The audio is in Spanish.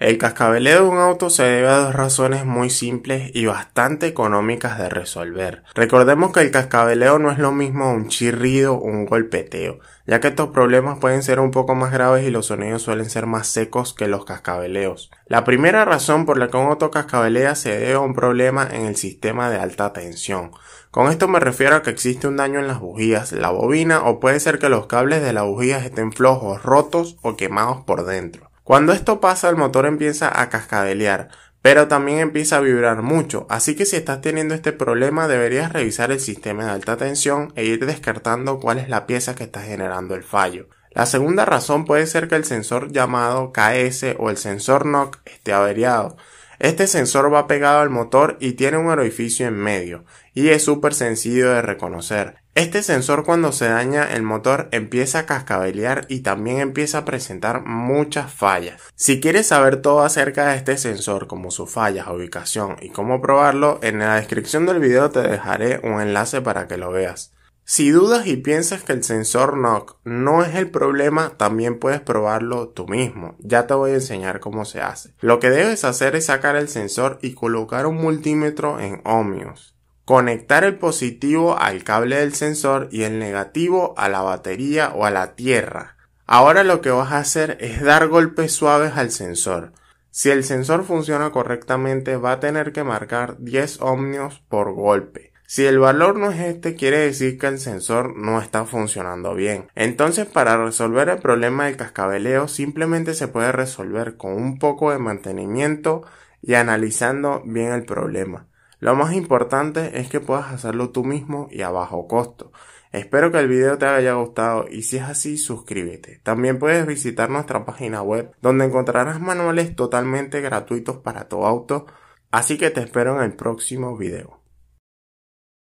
El cascabeleo de un auto se debe a dos razones muy simples y bastante económicas de resolver. Recordemos que el cascabeleo no es lo mismo un chirrido o un golpeteo, ya que estos problemas pueden ser un poco más graves y los sonidos suelen ser más secos que los cascabeleos. La primera razón por la que un auto cascabelea se debe a un problema en el sistema de alta tensión. Con esto me refiero a que existe un daño en las bujías, la bobina o puede ser que los cables de las bujías estén flojos, rotos o quemados por dentro. Cuando esto pasa el motor empieza a cascabelear, pero también empieza a vibrar mucho, así que si estás teniendo este problema deberías revisar el sistema de alta tensión e ir descartando cuál es la pieza que está generando el fallo. La segunda razón puede ser que el sensor llamado KS o el sensor NOC esté averiado. Este sensor va pegado al motor y tiene un orificio en medio, y es súper sencillo de reconocer. Este sensor cuando se daña el motor empieza a cascabelear y también empieza a presentar muchas fallas. Si quieres saber todo acerca de este sensor, como sus fallas, ubicación y cómo probarlo, en la descripción del video te dejaré un enlace para que lo veas. Si dudas y piensas que el sensor knock no es el problema, también puedes probarlo tú mismo. Ya te voy a enseñar cómo se hace. Lo que debes hacer es sacar el sensor y colocar un multímetro en ohmios. Conectar el positivo al cable del sensor y el negativo a la batería o a la tierra. Ahora lo que vas a hacer es dar golpes suaves al sensor. Si el sensor funciona correctamente va a tener que marcar 10 ohmios por golpe. Si el valor no es este, quiere decir que el sensor no está funcionando bien. Entonces, para resolver el problema del cascabeleo, simplemente se puede resolver con un poco de mantenimiento y analizando bien el problema. Lo más importante es que puedas hacerlo tú mismo y a bajo costo. Espero que el video te haya gustado y si es así suscríbete. También puedes visitar nuestra página web donde encontrarás manuales totalmente gratuitos para tu auto, así que te espero en el próximo video.